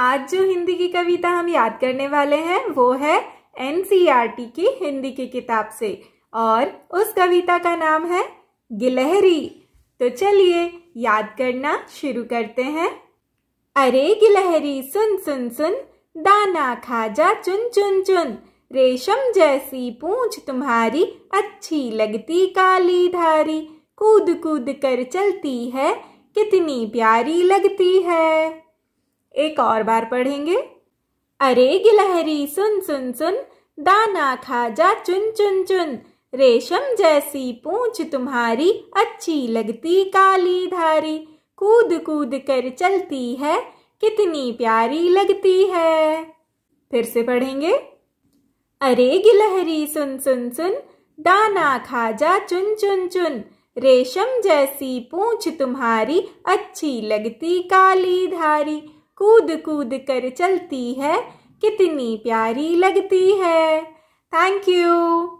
आज जो हिंदी की कविता हम याद करने वाले हैं वो है एनसीईआरटी e की हिंदी की किताब से और उस कविता का नाम है गिलहरी तो चलिए याद करना शुरू करते हैं अरे गिलहरी सुन सुन सुन दाना खाजा चुन चुन चुन रेशम जैसी पूंछ तुम्हारी अच्छी लगती काली धारी कूद कूद कर चलती है कितनी प्यारी लगती है एक और बार पढ़ेंगे अरे गिलहरी सुन सुन सुन दाना खा जा चुन चुन चुन रेशम जैसी पूंछ तुम्हारी अच्छी लगती काली धारी कूद कूद कर चलती है कितनी प्यारी लगती है फिर से पढ़ेंगे अरे गिलहरी सुन सुन सुन दाना खा जा चुन चुन चुन रेशम जैसी पूंछ तुम्हारी अच्छी लगती काली धारी कूद कूद कर चलती है कितनी प्यारी लगती है थैंक यू